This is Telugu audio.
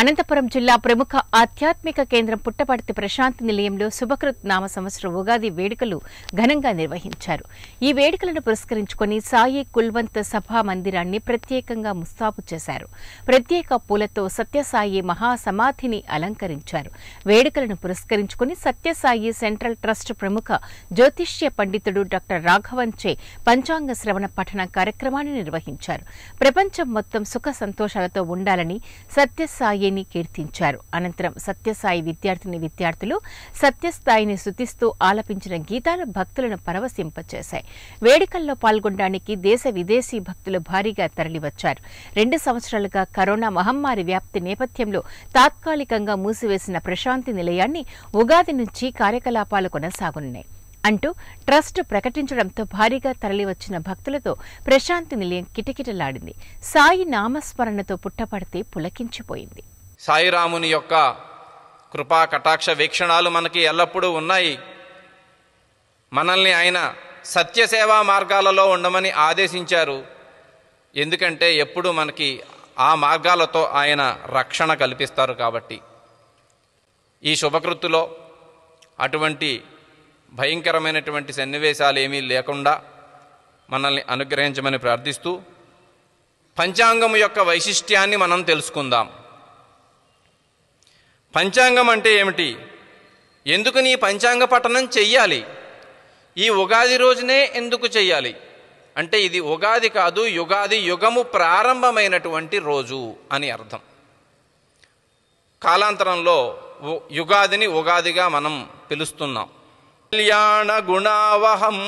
అనంతపురం జిల్లా ప్రముఖ ఆధ్యాత్మిక కేంద్రం పుట్టపర్తి ప్రశాంతి నిలయంలో శుభకృత్ నామ సంవత్సర ఉగాది వేడుకలు ఘనంగా నిర్వహించారు ఈ వేడుకలను పురస్కరించుకుని సాయి కుల్వంత్ సభా మందిరాన్ని ప్రత్యేకంగా ముస్తాబు చేశారు ప్రత్యేక పూలతో సత్యసాయి మహాసమాధిని అలంకరించారు వేడుకలను పురస్కరించుకుని సత్యసాయి సెంట్రల్ ట్రస్ట్ ప్రముఖ జ్యోతిష్య పండితుడు డాక్టర్ రాఘవన్ చే పంచాంగ శ్రవణ పఠన కార్యక్రమాన్ని నిర్వహించారు ప్రపంచం మొత్తం సుఖ సంతోషాలతో ఉండాలని సత్యసాయి ఎన్ఐఏని కీర్తించారు అనంతరం సత్యసాయి విద్యార్థిని విద్యార్థులు సత్యస్థాయిని శుతిస్తూ ఆలపించిన గీతాలు భక్తులను పరవశింపచేశాయి వేడుకల్లో పాల్గొనడానికి దేశ విదేశీ భక్తులు భారీగా తరలివచ్చారు రెండు సంవత్సరాలుగా కరోనా మహమ్మారి వ్యాప్తి నేపథ్యంలో తాత్కాలికంగా మూసివేసిన ప్రశాంతి నిలయాన్ని ఉగాది నుంచి కార్యకలాపాలు కొనసాగున్నాయి అంటూ ట్రస్ట్ ప్రకటించడంతో భారీగా తరలివచ్చిన భక్తులతో ప్రశాంతి నిలయం కిటకిటలాడింది సాయి నామస్మరణతో పుట్టపడితే పులకించిపోయింది సాయిరాముని యొక్క కృపా కటాక్ష వీక్షణాలు మనకి ఎల్లప్పుడూ ఉన్నాయి మనల్ని ఆయన సత్యసేవా మార్గాలలో ఉండమని ఆదేశించారు ఎందుకంటే ఎప్పుడు మనకి ఆ మార్గాలతో ఆయన రక్షణ కల్పిస్తారు కాబట్టి ఈ శుభకృతులో అటువంటి భయంకరమైనటువంటి సన్నివేశాలు ఏమీ లేకుండా మనల్ని అనుగ్రహించమని ప్రార్థిస్తూ పంచాంగం యొక్క వైశిష్ట్యాన్ని మనం తెలుసుకుందాం పంచాంగం అంటే ఏమిటి ఎందుకు నీ పంచాంగ పఠనం చెయ్యాలి ఈ ఉగాది రోజునే ఎందుకు చెయ్యాలి అంటే ఇది ఉగాది కాదు యుగాది యుగము ప్రారంభమైనటువంటి రోజు అని అర్థం కాలాంతరంలో యుగాదిని ఉగాదిగా మనం పిలుస్తున్నాం కళ్యాణ గుణావహం